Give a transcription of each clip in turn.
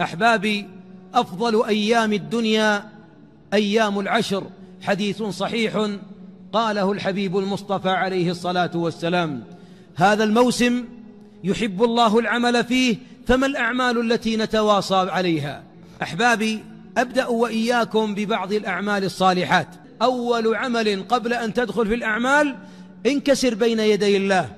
أحبابي أفضل أيام الدنيا أيام العشر حديث صحيح قاله الحبيب المصطفى عليه الصلاة والسلام هذا الموسم يحب الله العمل فيه فما الأعمال التي نتواصى عليها أحبابي أبدأ وإياكم ببعض الأعمال الصالحات أول عمل قبل أن تدخل في الأعمال انكسر بين يدي الله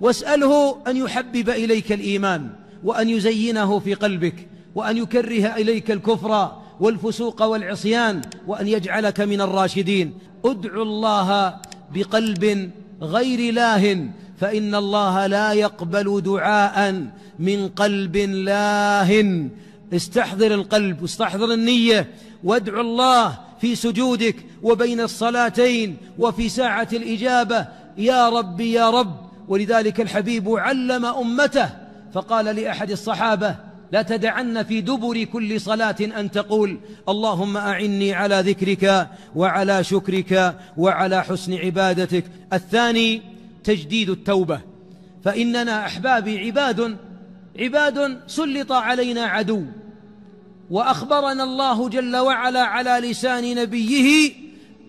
واسأله أن يحبب إليك الإيمان وأن يزينه في قلبك وأن يكره إليك الكفر والفسوق والعصيان وأن يجعلك من الراشدين ادعو الله بقلب غير لاه فإن الله لا يقبل دعاء من قلب لاه استحضر القلب واستحضر النية وادعو الله في سجودك وبين الصلاتين وفي ساعة الإجابة يا ربي يا رب ولذلك الحبيب علم أمته فقال لأحد الصحابة لا تدعن في دبر كل صلاة أن تقول اللهم أعني على ذكرك وعلى شكرك وعلى حسن عبادتك الثاني تجديد التوبة فإننا أحبابي عباد عباد سلط علينا عدو وأخبرنا الله جل وعلا على لسان نبيه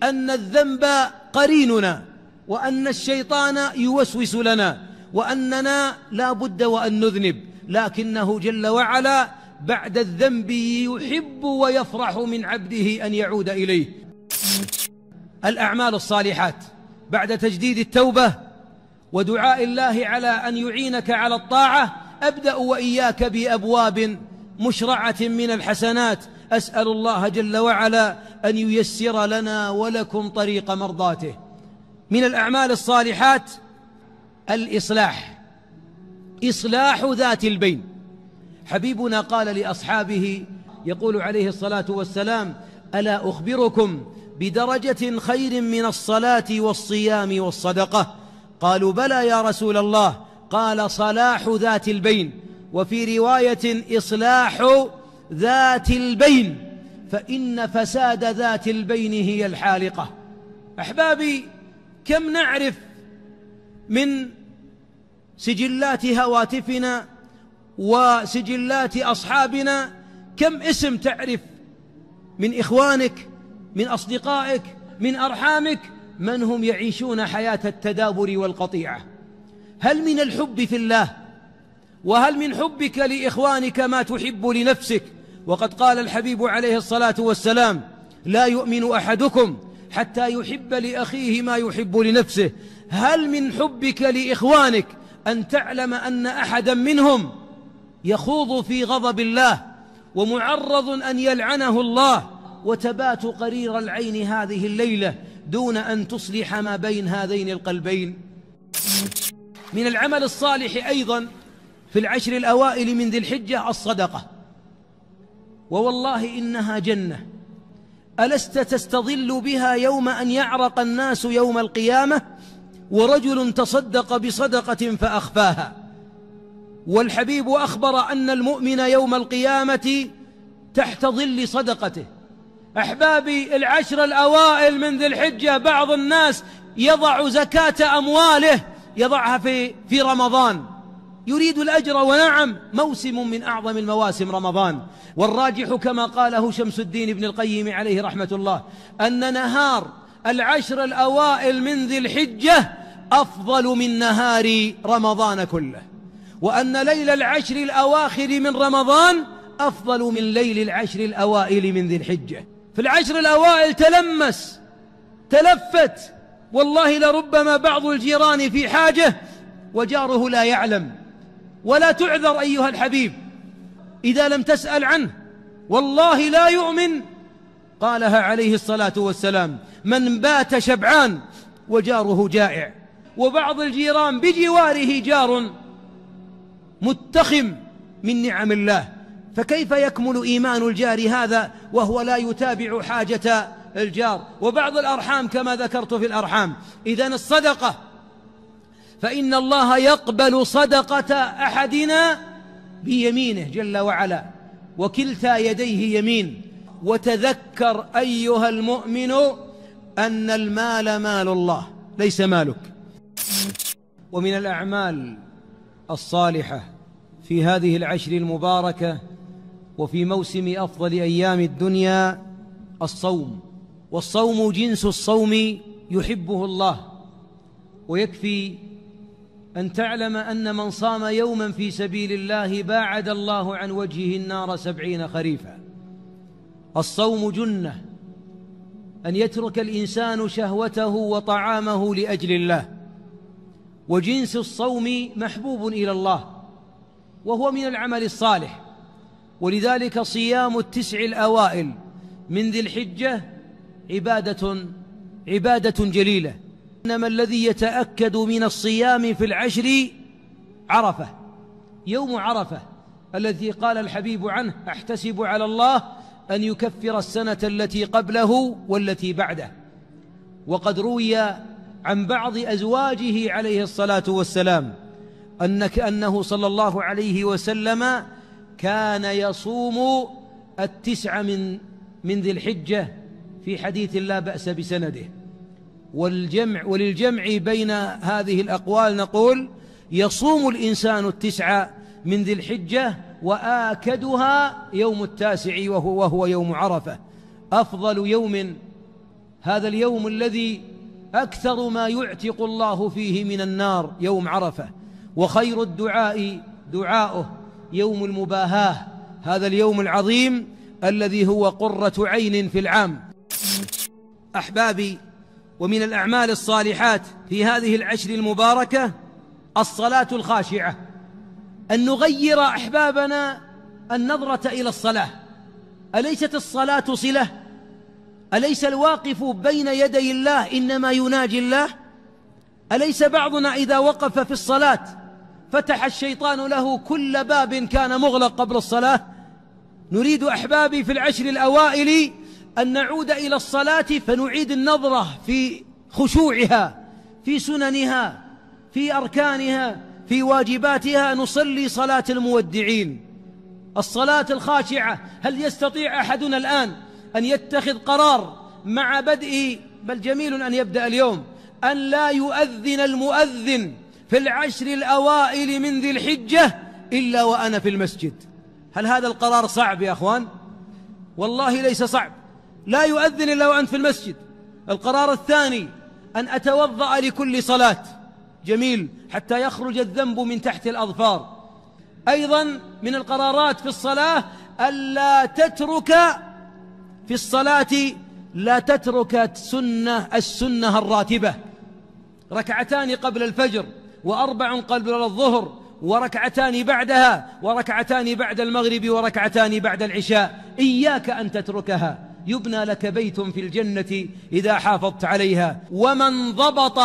أن الذنب قريننا وأن الشيطان يوسوس لنا وأننا لا بد وأن نذنب لكنه جل وعلا بعد الذنب يحب ويفرح من عبده أن يعود إليه الأعمال الصالحات بعد تجديد التوبة ودعاء الله على أن يعينك على الطاعة أبدأ وإياك بأبواب مشرعة من الحسنات أسأل الله جل وعلا أن ييسر لنا ولكم طريق مرضاته من الأعمال الصالحات الإصلاح إصلاح ذات البين حبيبنا قال لأصحابه يقول عليه الصلاة والسلام ألا أخبركم بدرجة خير من الصلاة والصيام والصدقة قالوا بلى يا رسول الله قال صلاح ذات البين وفي رواية إصلاح ذات البين فإن فساد ذات البين هي الحالقة أحبابي كم نعرف من سجلات هواتفنا وسجلات أصحابنا كم اسم تعرف من إخوانك من أصدقائك من أرحامك من هم يعيشون حياة التدابر والقطيعة هل من الحب في الله وهل من حبك لإخوانك ما تحب لنفسك وقد قال الحبيب عليه الصلاة والسلام لا يؤمن أحدكم حتى يحب لأخيه ما يحب لنفسه هل من حبك لإخوانك أن تعلم أن أحدا منهم يخوض في غضب الله ومعرض أن يلعنه الله وتبات قرير العين هذه الليلة دون أن تصلح ما بين هذين القلبين من العمل الصالح أيضا في العشر الأوائل من ذي الحجة الصدقة ووالله إنها جنة ألست تستظل بها يوم أن يعرق الناس يوم القيامة ورجل تصدق بصدقة فأخفاها والحبيب أخبر أن المؤمن يوم القيامة تحت ظل صدقته أحبابي العشر الأوائل من ذي الحجة بعض الناس يضع زكاة أمواله يضعها في, في رمضان يريد الأجر ونعم موسم من أعظم المواسم رمضان والراجح كما قاله شمس الدين ابن القيم عليه رحمة الله أن نهار العشر الأوائل من ذي الحجة أفضل من نهار رمضان كله وأن ليل العشر الأواخر من رمضان أفضل من ليل العشر الأوائل من ذي الحجة في العشر الأوائل تلمس تلفت والله لربما بعض الجيران في حاجة وجاره لا يعلم ولا تعذر أيها الحبيب إذا لم تسأل عنه والله لا يؤمن قالها عليه الصلاة والسلام من بات شبعان وجاره جائع وبعض الجيران بجواره جار متخم من نعم الله فكيف يكمل إيمان الجار هذا وهو لا يتابع حاجة الجار وبعض الأرحام كما ذكرت في الأرحام إذا الصدقة فإن الله يقبل صدقة أحدنا بيمينه جل وعلا وكلتا يديه يمين وتذكر أيها المؤمن أن المال مال الله ليس مالك ومن الأعمال الصالحة في هذه العشر المباركة وفي موسم أفضل أيام الدنيا الصوم والصوم جنس الصوم يحبه الله ويكفي أن تعلم أن من صام يوما في سبيل الله باعد الله عن وجهه النار سبعين خريفا الصوم جنة أن يترك الإنسان شهوته وطعامه لأجل الله وجنس الصوم محبوب الى الله وهو من العمل الصالح ولذلك صيام التسع الاوائل من ذي الحجه عباده عباده جليله انما الذي يتاكد من الصيام في العشر عرفه يوم عرفه الذي قال الحبيب عنه احتسب على الله ان يكفر السنه التي قبله والتي بعده وقد روي عن بعض أزواجه عليه الصلاة والسلام أنك أنه صلى الله عليه وسلم كان يصوم التسعة من من ذي الحجة في حديث لا بأس بسنده والجمع وللجمع بين هذه الأقوال نقول يصوم الإنسان التسعة من ذي الحجة وآكدها يوم التاسع وهو, وهو يوم عرفة أفضل يوم هذا اليوم الذي أكثر ما يعتق الله فيه من النار يوم عرفة وخير الدعاء دعاؤه يوم المباهاه هذا اليوم العظيم الذي هو قرة عين في العام أحبابي ومن الأعمال الصالحات في هذه العشر المباركة الصلاة الخاشعة أن نغير أحبابنا النظرة إلى الصلاة أليست الصلاة صلة؟ أليس الواقف بين يدي الله إنما يناجي الله أليس بعضنا إذا وقف في الصلاة فتح الشيطان له كل باب كان مغلق قبل الصلاة نريد أحبابي في العشر الأوائل أن نعود إلى الصلاة فنعيد النظرة في خشوعها في سننها في أركانها في واجباتها نصلي صلاة المودعين الصلاة الخاشعة هل يستطيع أحدنا الآن أن يتخذ قرار مع بدئه بل جميل أن يبدأ اليوم أن لا يؤذن المؤذن في العشر الأوائل من ذي الحجة إلا وأنا في المسجد هل هذا القرار صعب يا أخوان؟ والله ليس صعب لا يؤذن إلا وأنت في المسجد القرار الثاني أن أتوضأ لكل صلاة جميل حتى يخرج الذنب من تحت الأظفار أيضا من القرارات في الصلاة ألا تترك في الصلاة لا تترك سنة السنة الراتبة ركعتان قبل الفجر وأربع قبل الظهر وركعتان بعدها وركعتان بعد المغرب وركعتان بعد العشاء إياك أن تتركها يبنى لك بيت في الجنة إذا حافظت عليها ومن ضبط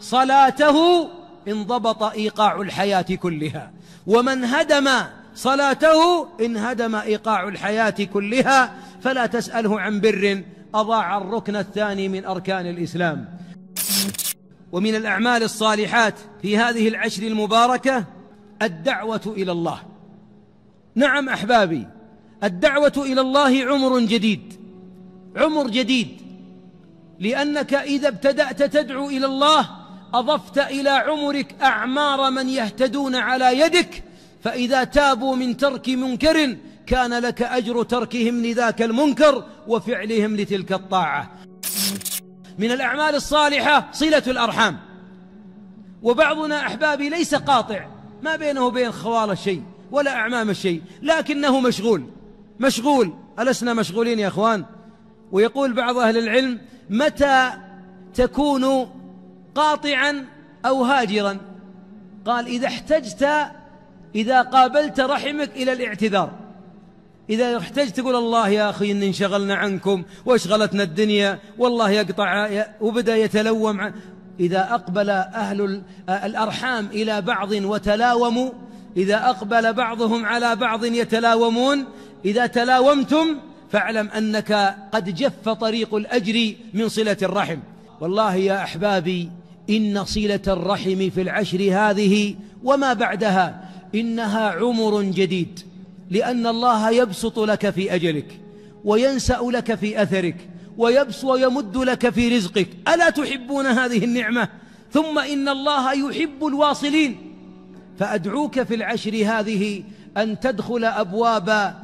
صلاته انضبط إيقاع الحياة كلها ومن هدم صلاته انهدم إيقاع الحياة كلها فلا تسأله عن بر أضاع الركن الثاني من أركان الإسلام ومن الأعمال الصالحات في هذه العشر المباركة الدعوة إلى الله نعم أحبابي الدعوة إلى الله عمر جديد عمر جديد لأنك إذا ابتدأت تدعو إلى الله أضفت إلى عمرك أعمار من يهتدون على يدك فإذا تابوا من ترك منكر كان لك أجر تركهم لذاك المنكر وفعلهم لتلك الطاعة من الأعمال الصالحة صلة الأرحام وبعضنا أحبابي ليس قاطع ما بينه وبين خواله شيء ولا أعمام شيء لكنه مشغول مشغول ألسنا مشغولين يا أخوان ويقول بعض أهل العلم متى تكون قاطعا أو هاجرا قال إذا احتجت إذا قابلت رحمك إلى الاعتذار إذا احتجت تقول الله يا أخي إن انشغلنا عنكم واشغلتنا الدنيا والله يقطع وبدأ يتلوم عن إذا أقبل أهل الأرحام إلى بعض وتلاوموا إذا أقبل بعضهم على بعض يتلاومون إذا تلاومتم فاعلم أنك قد جف طريق الأجر من صلة الرحم والله يا أحبابي إن صلة الرحم في العشر هذه وما بعدها إنها عمر جديد لأن الله يبسط لك في أجلك وينسأ لك في أثرك ويبس ويمد لك في رزقك ألا تحبون هذه النعمة ثم إن الله يحب الواصلين فأدعوك في العشر هذه أن تدخل أبواب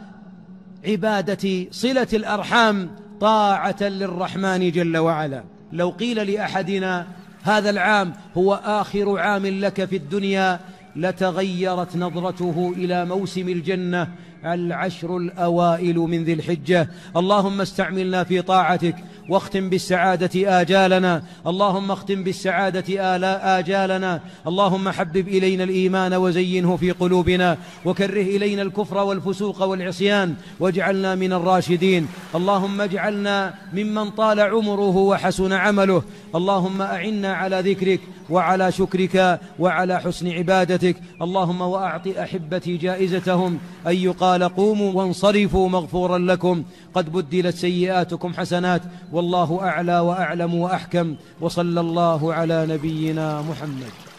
عبادة صلة الأرحام طاعة للرحمن جل وعلا لو قيل لأحدنا هذا العام هو آخر عام لك في الدنيا لتغيرت نظرته الى موسم الجنه العشر الأوائل من ذي الحجة اللهم استعملنا في طاعتك واختم بالسعادة آجالنا اللهم اختم بالسعادة آلاء آجالنا اللهم حبب إلينا الإيمان وزينه في قلوبنا وكره إلينا الكفر والفسوق والعصيان واجعلنا من الراشدين اللهم اجعلنا ممن طال عمره وحسن عمله اللهم أعنا على ذكرك وعلى شكرك وعلى حسن عبادتك اللهم وأعط أحبتي جائزتهم أن يقال قال قوموا وانصرفوا مغفورا لكم قد بدلت سيئاتكم حسنات والله أعلى وأعلم وأحكم وصلى الله على نبينا محمد